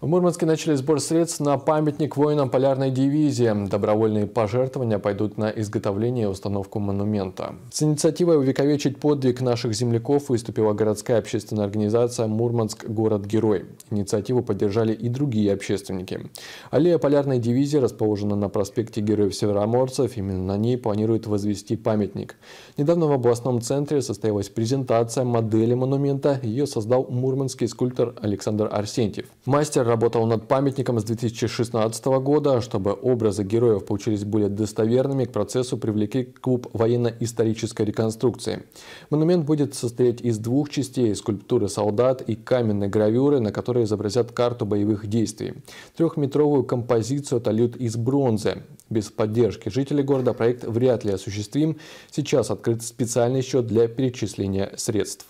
В Мурманске начали сбор средств на памятник воинам Полярной дивизии. Добровольные пожертвования пойдут на изготовление и установку монумента. С инициативой увековечить подвиг наших земляков выступила городская общественная организация «Мурманск. Город-герой». Инициативу поддержали и другие общественники. Аллея Полярной дивизии расположена на проспекте Героев Североморцев. Именно на ней планируют возвести памятник. Недавно в областном центре состоялась презентация модели монумента. Ее создал мурманский скульптор Александр Арсентьев. Мастер работал над памятником с 2016 года. Чтобы образы героев получились более достоверными, к процессу привлекли клуб военно-исторической реконструкции. Монумент будет состоять из двух частей – скульптуры солдат и каменной гравюры, на которой изобразят карту боевых действий. Трехметровую композицию отольют из бронзы. Без поддержки жителей города проект вряд ли осуществим. Сейчас открыт специальный счет для перечисления средств.